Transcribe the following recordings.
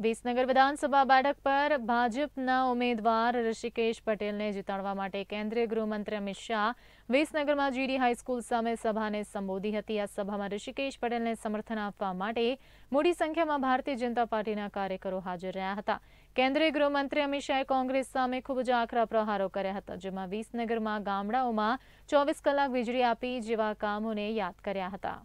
વિસનગર વિધાનસભા બેઠક પર ભાજપના ઉમેદવાર ઋષિકેશ પટેલને જીતાડવા માટે કેન્દ્રીય ગૃહમંત્રી અમિત શાહ વિસનગરમાં જીડી હાઈસ્કૂલ સામે સભાને સંબોધી હતી આ સભામાં ઋષિકેશ પટેલને સમર્થન આપવા માટે મોટી સંખ્યામાં ભારતીય જનતા પાર્ટીના કાર્યકરો હાજર રહ્યા હતા કેન્દ્રીય ગૃહમંત્રી અમિત શાહે કોંગ્રેસ સામે ખૂબ જ આકરા પ્રહારો કર્યા હતા જેમાં વિસનગરમાં ગામડાઓમાં ચોવીસ કલાક વીજળી આપી જેવા કામોને યાદ કર્યા હતા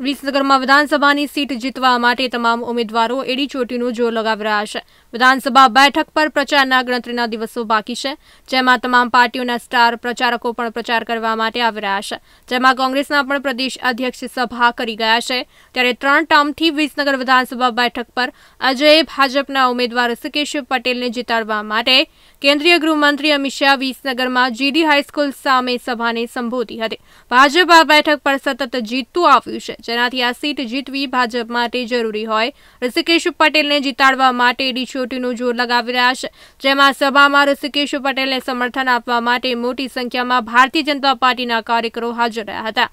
વિસનગરમાં વિધાનસભાની સીટ જીતવા માટે તમામ ઉમેદવારો એડી ચોટીનું જોર લગાવી રહ્યા છે વિધાનસભા બેઠક પર પ્રચારના ગણતરીના દિવસો બાકી છે જેમાં તમામ પાર્ટીઓના સ્ટાર પ્રચારકો પણ પ્રચાર કરવા માટે આવી રહ્યા છે જેમાં કોંગ્રેસના પણ પ્રદેશ અધ્યક્ષ સભા કરી ગયા છે ત્યારે ત્રણ ટર્મથી વિસનગર વિધાનસભા બેઠક પર અજય ભાજપના ઉમેદવાર ઋષિકેશ પટેલને જીતાડવા માટે કેન્દ્રીય ગૃહમંત્રી અમિત શાહ વિસનગરમાં જીડી હાઈસ્કૂલ સામે સભાને સંબોધી હતી ભાજપ આ બેઠક પર સતત જીતતું આવ્યું છે જેનાથી આ સીટ જીતવી ભાજપ માટે જરૂરી હોય ઋષિકેશ પટેલને જીતાડવા માટે એડી ચોટીનું જોર લગાવી રહ્યા છે જેમાં સભામાં ઋષિકેશ પટેલને સમર્થન આપવા માટે મોટી સંખ્યામાં ભારતીય જનતા પાર્ટીના કાર્યકરો હાજર રહ્યા હતા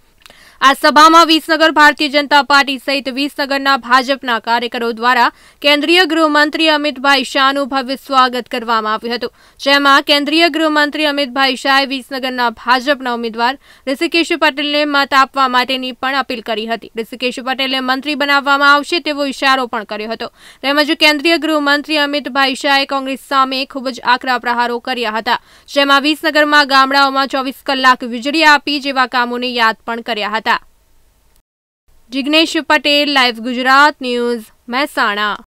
આ સભામાં વિસનગર ભારતીય જનતા પાર્ટી સહિત વિસનગરના ભાજપના કાર્યકરો દ્વારા કેન્દ્રીય ગૃહમંત્રી અમિતભાઈ શાહનું ભવ્ય સ્વાગત કરવામાં આવ્યું હતું જેમાં કેન્દ્રીય ગૃહમંત્રી અમિતભાઈ શાહે વિસનગરના ભાજપના ઉમેદવાર ઋષિકેશ પટેલને મત આપવા માટેની પણ અપીલ કરી હતી ઋષિકેશ પટેલને મંત્રી બનાવવામાં આવશે તેવો ઇશારો પણ કર્યો હતો તેમજ કેન્દ્રીય ગૃહમંત્રી અમિતભાઈ શાહે કોંગ્રેસ સામે ખૂબ જ આકરા પ્રહારો કર્યા હતા જેમાં વિસનગરમાં ગામડાઓમાં ચોવીસ કલાક વીજળી આપી જેવા કામોને યાદ પણ કર્યા હતા જિગ્નેશ પટેલ લાઈવ ગુજરાત ન્યૂઝ મહેસાણા